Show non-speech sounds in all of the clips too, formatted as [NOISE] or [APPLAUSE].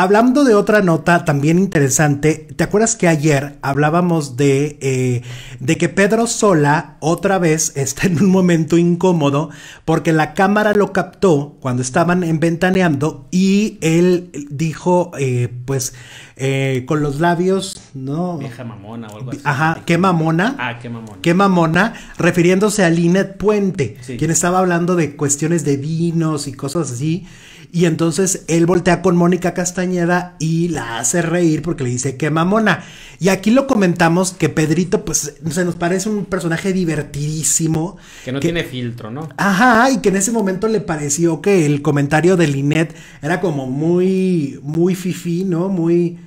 Hablando de otra nota también interesante, ¿te acuerdas que ayer hablábamos de, eh, de que Pedro Sola otra vez [LAUGHS] está en un momento incómodo porque la cámara lo captó cuando estaban en ventaneando y él dijo, eh, pues, eh, con los labios, ¿no? Vieja mamona o algo así. Ajá, qué mamona. Ah, qué mamona. Qué mamona, refiriéndose a Linet Puente, quien estaba hablando de cuestiones de vinos y cosas así. Y entonces él voltea con Mónica Castañeda y la hace reír porque le dice que mamona. Y aquí lo comentamos que Pedrito, pues, se nos parece un personaje divertidísimo. Que no tiene filtro, ¿no? Ajá, y que en ese momento le pareció que el comentario de Linet era como muy, muy fifí, ¿no? Muy,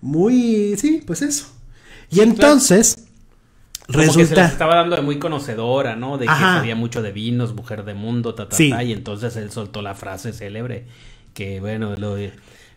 muy, sí, pues eso. Y entonces... resulta... se estaba dando de muy conocedora, ¿no? De que sabía mucho de vinos, mujer de mundo, ta, ta, ta, y entonces él soltó la frase célebre que, bueno, lo,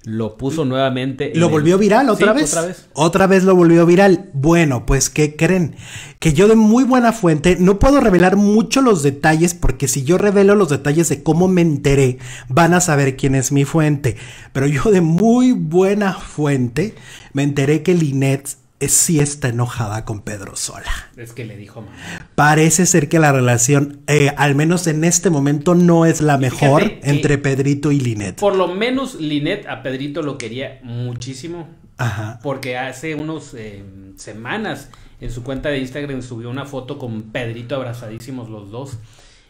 lo puso nuevamente. Lo volvió viral ¿otra, vez? otra vez. Otra vez lo volvió viral. Bueno, pues ¿qué creen? Que yo de muy buena fuente no puedo revelar mucho los detalles porque si yo revelo los detalles de cómo me enteré, van a saber quién es mi fuente. Pero yo de muy buena fuente me enteré que Linet si está enojada con Pedro Sola. Es que le dijo mal Parece ser que la relación, eh, al menos en este momento, no es la mejor entre Pedrito y Linet. Por lo menos Linet a Pedrito lo quería muchísimo. Ajá. Porque hace unos em, semanas en su cuenta de Instagram subió una foto con Pedrito abrazadísimos los dos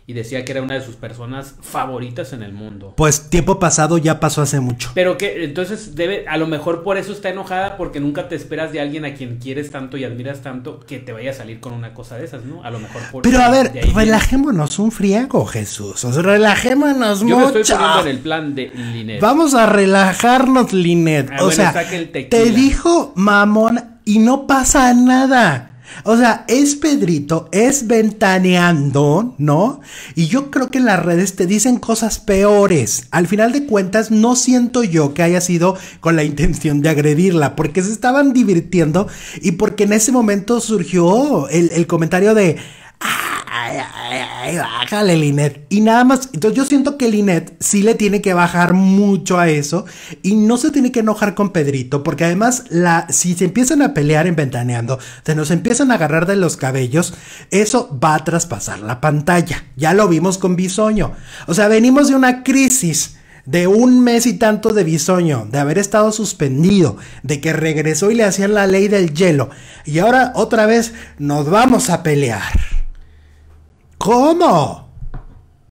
y decía que era una de sus personas favoritas en el mundo. Pues tiempo pasado ya pasó hace mucho. Pero que entonces debe, a lo mejor por eso está enojada porque nunca te esperas de alguien a quien quieres tanto y admiras tanto que te vaya a salir con una cosa de esas, ¿no? A lo mejor por Pero a ver, relajémonos un friego, Jesús. O sea, Yo Me estoy poniendo en el plan de Linet. Vamos a relajarnos, Linet. Ah, o sea, te dijo mamón y no pasa nada. O sea, es Pedrito, es ventaneando, ¿no? Y yo creo que en las redes te dicen cosas peores. Al final de cuentas, no siento yo que haya sido con la intención de agredirla, porque se estaban divirtiendo y porque en ese momento surgió el, el comentario de bájale, Linet. Y nada más, entonces yo siento que Linet sí le tiene que bajar mucho a eso y no se tiene que enojar con Pedrito, porque además, la, si se empiezan a pelear en ventaneando, se nos empiezan a agarrar de los cabellos, eso va a traspasar la pantalla. Ya lo vimos con Bisoño. O sea, venimos de una crisis de un mes y tanto de bisoño, de haber estado suspendido, de que regresó y le hacían la ley del hielo. Y ahora otra vez nos vamos a pelear. ¿Cómo?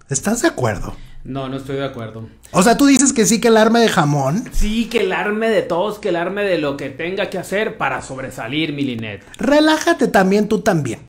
¿Estás de acuerdo? No, no estoy de acuerdo. O sea, tú dices que sí, que el arme de jamón. Sí, que el arme de todos, que el arme de lo que tenga que hacer para sobresalir, mi Relájate también, tú también.